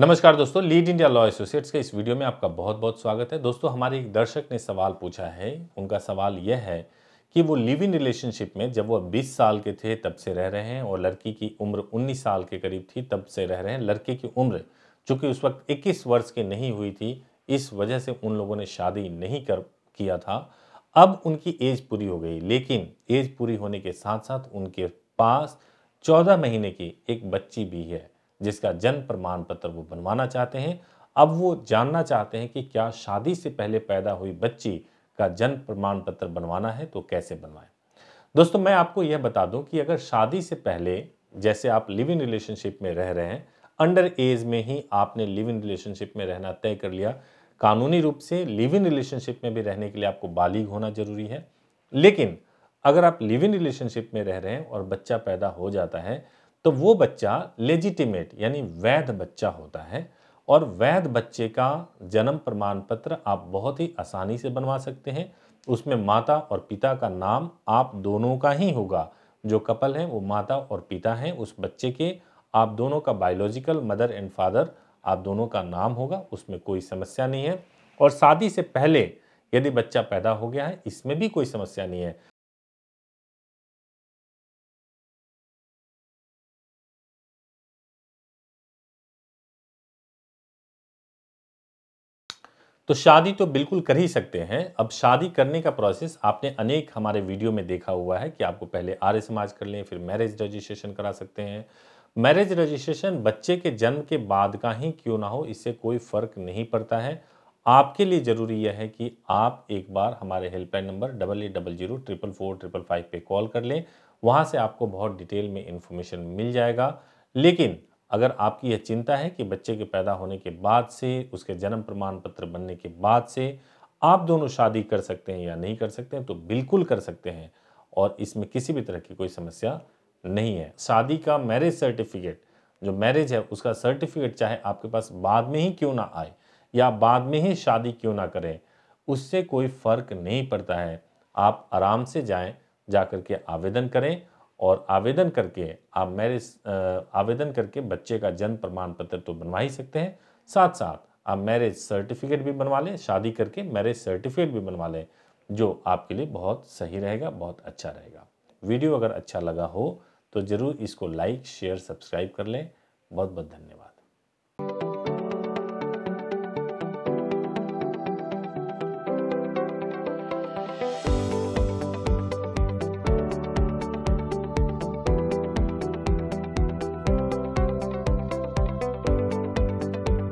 नमस्कार दोस्तों lead India law associates के इस वीडियो में आपका बहुत बहुत स्वागत है दोस्तों हमारे एक दर्शक ने सवाल पूछा है उनका सवाल यह है कि वो लिव इन रिलेशनशिप में जब वो 20 साल के थे तब से रह रहे हैं और लड़की की उम्र 19 साल के करीब थी तब से रह रहे हैं लड़के की उम्र चूँकि उस वक्त इक्कीस वर्ष की नहीं हुई थी इस वजह से उन लोगों ने शादी नहीं कर किया था अब उनकी एज पूरी हो गई लेकिन एज पूरी होने के साथ साथ उनके पास चौदह महीने की एक बच्ची भी है जिसका जन्म प्रमाण पत्र वो बनवाना चाहते हैं अब वो जानना चाहते हैं कि क्या शादी से पहले पैदा हुई बच्ची का जन्म प्रमाण पत्र बनवाना है तो कैसे बनवाएं दोस्तों मैं आपको यह बता दूं कि अगर शादी से पहले जैसे आप लिव इन रिलेशनशिप में रह रहे हैं अंडर एज में ही आपने लिव इन रिलेशनशिप में रहना तय कर लिया कानूनी रूप से लिव इन रिलेशनशिप में भी रहने के लिए आपको बालिग होना जरूरी है लेकिन अगर आप लिव इन रिलेशनशिप में रह रहे हैं और बच्चा पैदा हो जाता है तो वो बच्चा लेजिटिमेट यानी वैध बच्चा होता है और वैध बच्चे का जन्म प्रमाण पत्र आप बहुत ही आसानी से बनवा सकते हैं उसमें माता और पिता का नाम आप दोनों का ही होगा जो कपल हैं वो माता और पिता हैं उस बच्चे के आप दोनों का बायोलॉजिकल मदर एंड फादर आप दोनों का नाम होगा उसमें कोई समस्या नहीं है और शादी से पहले यदि बच्चा पैदा हो गया है इसमें भी कोई समस्या नहीं है तो शादी तो बिल्कुल कर ही सकते हैं अब शादी करने का प्रोसेस आपने अनेक हमारे वीडियो में देखा हुआ है कि आपको पहले आर्य समाज कर लें फिर मैरिज रजिस्ट्रेशन करा सकते हैं मैरिज रजिस्ट्रेशन बच्चे के जन्म के बाद का ही क्यों ना हो इससे कोई फ़र्क नहीं पड़ता है आपके लिए ज़रूरी यह है कि आप एक बार हमारे helpline number double eight double zero triple four triple five पर कॉल कर लें वहाँ से आपको बहुत डिटेल में इंफॉर्मेशन मिल जाएगा लेकिन अगर आपकी यह चिंता है कि बच्चे के पैदा होने के बाद से उसके जन्म प्रमाण पत्र बनने के बाद से आप दोनों शादी कर सकते हैं या नहीं कर सकते हैं तो बिल्कुल कर सकते हैं और इसमें किसी भी तरह की कोई समस्या नहीं है शादी का मैरिज सर्टिफिकेट जो मैरिज है उसका सर्टिफिकेट चाहे आपके पास बाद में ही क्यों ना आए या बाद में ही शादी क्यों ना करें उससे कोई फ़र्क नहीं पड़ता है आप आराम से जाएं जा के आवेदन करें और आवेदन करके आप मैरिज आवेदन करके बच्चे का जन्म प्रमाण पत्र तो बनवा ही सकते हैं साथ साथ आप मैरिज सर्टिफिकेट भी बनवा लें शादी करके मैरिज सर्टिफिकेट भी बनवा लें जो आपके लिए बहुत सही रहेगा बहुत अच्छा रहेगा वीडियो अगर अच्छा लगा हो तो ज़रूर इसको लाइक शेयर सब्सक्राइब कर लें बहुत बहुत धन्यवाद